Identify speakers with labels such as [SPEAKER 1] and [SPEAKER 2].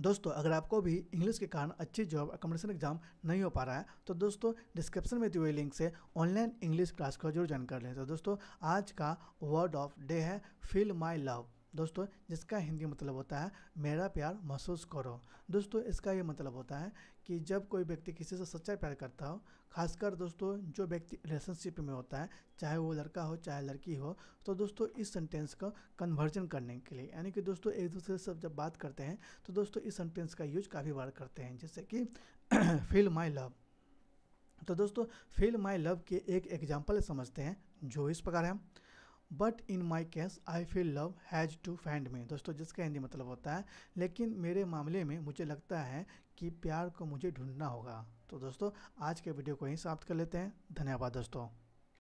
[SPEAKER 1] दोस्तों अगर आपको भी इंग्लिश के कारण अच्छी जॉब अकोमोडेशन एग्जाम नहीं हो पा रहा है तो दोस्तों डिस्क्रिप्शन में दिए हुए लिंक से ऑनलाइन इंग्लिश क्लास को जरूर ज्वाइन कर लें तो दोस्तों आज का वर्ड ऑफ डे है फील माई लव दोस्तों जिसका हिंदी मतलब होता है मेरा प्यार महसूस करो दोस्तों इसका ये मतलब होता है कि जब कोई व्यक्ति किसी से सच्चा प्यार करता हो खासकर दोस्तों जो व्यक्ति रिलेशनशिप में होता है चाहे वो लड़का हो चाहे लड़की हो तो दोस्तों इस सेंटेंस को कन्वर्जन करने के लिए यानी कि दोस्तों एक दूसरे से जब बात करते हैं तो दोस्तों इस सेंटेंस का यूज काफ़ी बार करते हैं जैसे कि फील माई लव तो दोस्तों फील माई लव के एक एग्जाम्पल समझते हैं जो इस प्रकार है but in my case I feel love has to find में दोस्तों जिसका हिंदी मतलब होता है लेकिन मेरे मामले में मुझे लगता है कि प्यार को मुझे ढूंढना होगा तो दोस्तों आज के वीडियो को यहीं समाप्त कर लेते हैं धन्यवाद दोस्तों